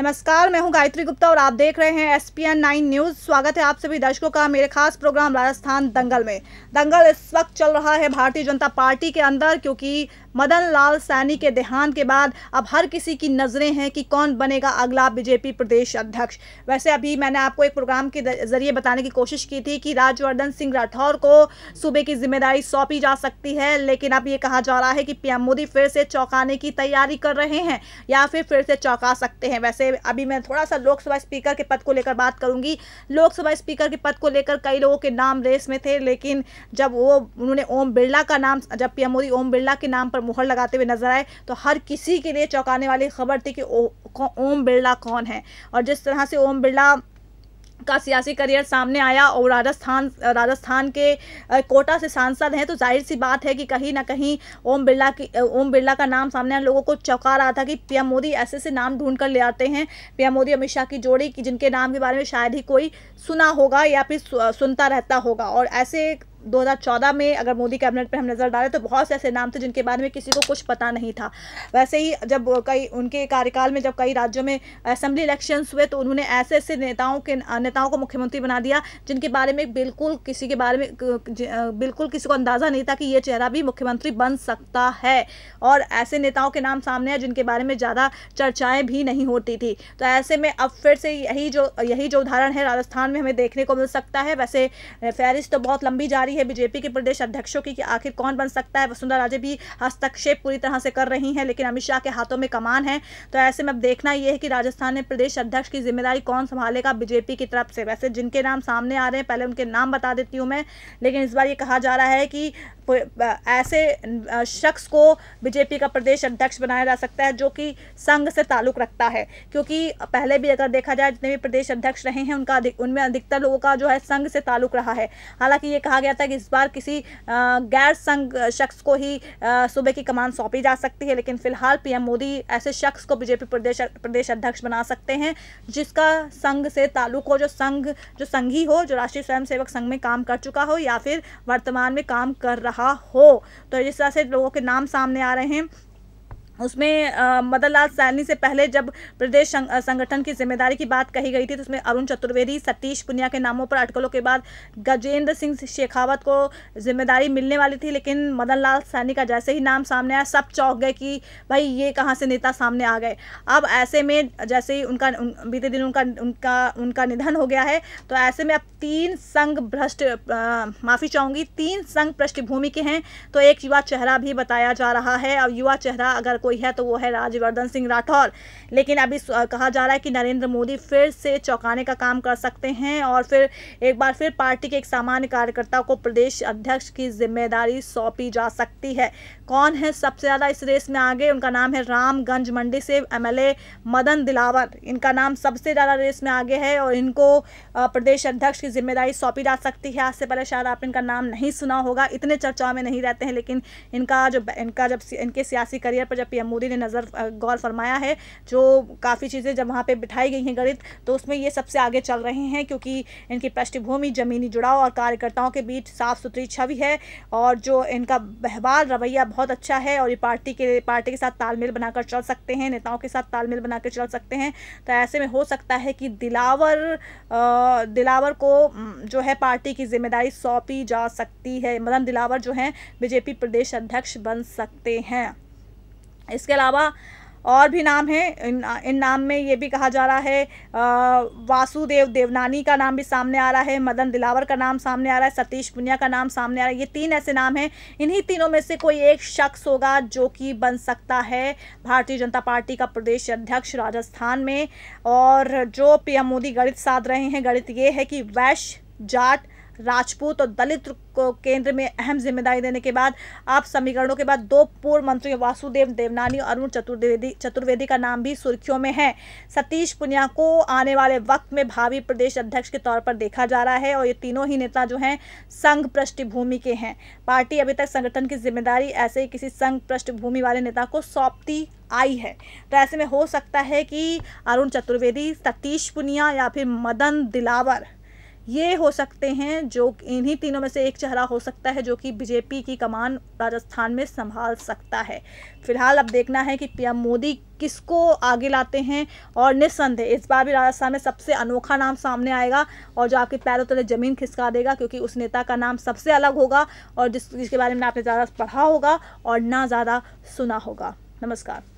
नमस्कार मैं हूं गायत्री गुप्ता और आप देख रहे हैं S P N nine news स्वागत है आप सभी दर्शकों का मेरे खास प्रोग्राम राजस्थान दंगल में दंगल इस वक्त चल रहा है भारतीय जनता पार्टी के अंदर क्योंकि मदन लाल सैनी के देहांत के बाद अब हर किसी की नज़रें हैं कि कौन बनेगा अगला बीजेपी प्रदेश अध्यक्ष वैसे अभी मैंने आपको एक प्रोग्राम के जरिए बताने की कोशिश की थी कि राज्यवर्धन सिंह राठौर को सूबे की जिम्मेदारी सौंपी जा सकती है लेकिन अब ये कहा जा रहा है कि पीएम मोदी फिर से चौंकाने की तैयारी कर रहे हैं या फिर फिर से चौंका सकते हैं वैसे अभी मैं थोड़ा सा लोकसभा स्पीकर के पद को लेकर बात करूंगी लोकसभा स्पीकर के पद को लेकर कई लोगों के नाम रेस में थे लेकिन जब वो उन्होंने ओम बिरला का नाम जब पीएम मोदी ओम बिरला के नाम पर मुहर लगाते हुए नजर आए तो हर किसी के लिए चौंकाने वाली खबर थी कि ओ, ओम बिरला कौन है और जिस तरह से ओम बिरला उनका सियासी करियर सामने आया और राजस्थान राजस्थान के कोटा से सांसद हैं तो जाहिर सी बात है कि कहीं ना कहीं ओम बिरला की ओम बिरला का नाम सामने आया लोगों को चौंका रहा था कि पीएम मोदी ऐसे ऐसे नाम ढूंढ कर ले आते हैं पीएम मोदी अमित शाह की जोड़ी की जिनके नाम के बारे में शायद ही कोई सुना होगा या फिर सुनता रहता होगा और ऐसे 2014 में अगर मोदी कैबिनेट पर हम नज़र डालें तो बहुत से ऐसे नाम थे जिनके बारे में किसी को कुछ पता नहीं था वैसे ही जब कई उनके कार्यकाल में जब कई राज्यों में असेंबली इलेक्शन हुए तो उन्होंने ऐसे ऐसे नेताओं के नेताओं को मुख्यमंत्री बना दिया जिनके बारे में बिल्कुल किसी के बारे में बिल्कुल किसी को अंदाज़ा नहीं था कि ये चेहरा भी मुख्यमंत्री बन सकता है और ऐसे नेताओं के नाम सामने हैं जिनके बारे में ज़्यादा चर्चाएं भी नहीं होती थी तो ऐसे में अब फिर से यही जो यही जो उदाहरण है राजस्थान में हमें देखने को मिल सकता है वैसे फहरिस्त तो बहुत लंबी जारी है है बीजेपी के प्रदेश अध्यक्षों की कि आखिर कौन बन सकता है वसुंधरा राजे भी हस्तक्षेप पूरी तरह से कर रही हैं लेकिन अमित शाह के हाथों में कमान है तो ऐसे में अब देखना यह है कि राजस्थान में प्रदेश अध्यक्ष की जिम्मेदारी कौन संभालेगा बीजेपी की तरफ से वैसे जिनके नाम सामने आ रहे हैं पहले उनके नाम बता देती हूँ मैं लेकिन इस बार ये कहा जा रहा है कि ऐसे शख्स को बीजेपी का प्रदेश अध्यक्ष बनाया जा सकता है जो कि संघ से ताल्लुक़ रखता है क्योंकि पहले भी अगर देखा जाए जितने भी प्रदेश अध्यक्ष रहे हैं उनका उनमें अधिकतर लोगों का जो है संघ से ताल्लुक़ रहा है हालांकि ये कहा गया था कि इस बार किसी गैर संघ शख्स को ही सूबे की कमान सौंपी जा सकती है लेकिन फिलहाल पीएम मोदी ऐसे शख्स को बीजेपी प्रदेश प्रदेश अध्यक्ष बना सकते हैं जिसका संघ से ताल्लुक हो जो संघ जो संघी हो जो राष्ट्रीय स्वयंसेवक संघ में काम कर चुका हो या फिर वर्तमान में काम कर रहा रहा हो तो जिस तरह से लोगों के नाम सामने आ रहे हैं उसमें मदन लाल सैनी से पहले जब प्रदेश संगठन की जिम्मेदारी की बात कही गई थी तो उसमें अरुण चतुर्वेदी सतीश पुनिया के नामों पर अटकलों के बाद गजेंद्र सिंह शेखावत को जिम्मेदारी मिलने वाली थी लेकिन मदन लाल सैनी का जैसे ही नाम सामने आया सब चौंक गए कि भाई ये कहाँ से नेता सामने आ गए अब ऐसे में जैसे ही उनका बीते दिन उनका उनका उनका निधन हो गया है तो ऐसे में अब तीन संघ भ्रष्ट माफ़ी चाहूँगी तीन संघ पृष्ठभूमि के हैं तो एक युवा चेहरा भी बताया जा रहा है और युवा चेहरा अगर कोई है तो वो है राज्यवर्धन सिंह राठौर लेकिन अभी कहा जा रहा है कि नरेंद्र मोदी फिर से चौंकाने का काम कर सकते हैं और फिर एक बार फिर पार्टी के एक सामान्य कार्यकर्ता को प्रदेश अध्यक्ष की जिम्मेदारी सौंपी जा सकती है कौन है सबसे ज़्यादा इस रेस में आगे उनका नाम है रामगंज मंडी से एम मदन दिलावर इनका नाम सबसे ज़्यादा रेस में आगे है और इनको प्रदेश अध्यक्ष की जिम्मेदारी सौंपी जा सकती है आज से पहले शायद आपने इनका नाम नहीं सुना होगा इतने चर्चाओं में नहीं रहते हैं लेकिन इनका जो इनका जब इनके सियासी करियर पर जब पीएम मोदी ने नज़र गौर फरमाया है जो काफ़ी चीज़ें जब वहाँ पर बिठाई गई हैं गणित तो उसमें ये सबसे आगे चल रहे हैं क्योंकि इनकी पृष्ठभूमि जमीनी जुड़ाव और कार्यकर्ताओं के बीच साफ सुथरी छवि है और जो इनका व्यवहार रवैया बहुत अच्छा है और ये पार्टी के पार्टी के साथ तालमेल बनाकर चल सकते हैं नेताओं के साथ तालमेल बनाकर चल सकते हैं तो ऐसे में हो सकता है कि दिलावर दिलावर को जो है पार्टी की जिम्मेदारी सौंपी जा सकती है मदन मतलब दिलावर जो हैं बीजेपी प्रदेश अध्यक्ष बन सकते हैं इसके अलावा और भी नाम है इन इन नाम में ये भी कहा जा रहा है आ, वासुदेव देवनानी का नाम भी सामने आ रहा है मदन दिलावर का नाम सामने आ रहा है सतीश पुनिया का नाम सामने आ रहा है ये तीन ऐसे नाम हैं इन्हीं तीनों में से कोई एक शख्स होगा जो कि बन सकता है भारतीय जनता पार्टी का प्रदेश अध्यक्ष राजस्थान में और जो पीएम मोदी गणित साध रहे हैं गणित ये है कि वैश्य जाट राजपूत और दलित को केंद्र में अहम जिम्मेदारी देने के बाद आप समीकरणों के बाद दो पूर्व मंत्री वासुदेव देवनानी और अरुण चतुर्वेदी चतुर्वेदी का नाम भी सुर्खियों में है सतीश पुनिया को आने वाले वक्त में भावी प्रदेश अध्यक्ष के तौर पर देखा जा रहा है और ये तीनों ही नेता जो हैं संघ पृष्ठभूमि के हैं पार्टी अभी तक संगठन की जिम्मेदारी ऐसे ही किसी संघ पृष्ठभूमि वाले नेता को सौंपती आई है तो ऐसे में हो सकता है कि अरुण चतुर्वेदी सतीश पुनिया या फिर मदन दिलावर ये हो सकते हैं जो इन्हीं तीनों में से एक चेहरा हो सकता है जो कि बीजेपी की कमान राजस्थान में संभाल सकता है फिलहाल अब देखना है कि पीएम मोदी किसको आगे लाते हैं और निस्संदेह इस बार भी राजस्थान में सबसे अनोखा नाम सामने आएगा और जो आपके पैरों तले ज़मीन खिसका देगा क्योंकि उस नेता का नाम सबसे अलग होगा और जिस जिसके बारे में आपने ज़्यादा पढ़ा होगा और ना ज़्यादा सुना होगा नमस्कार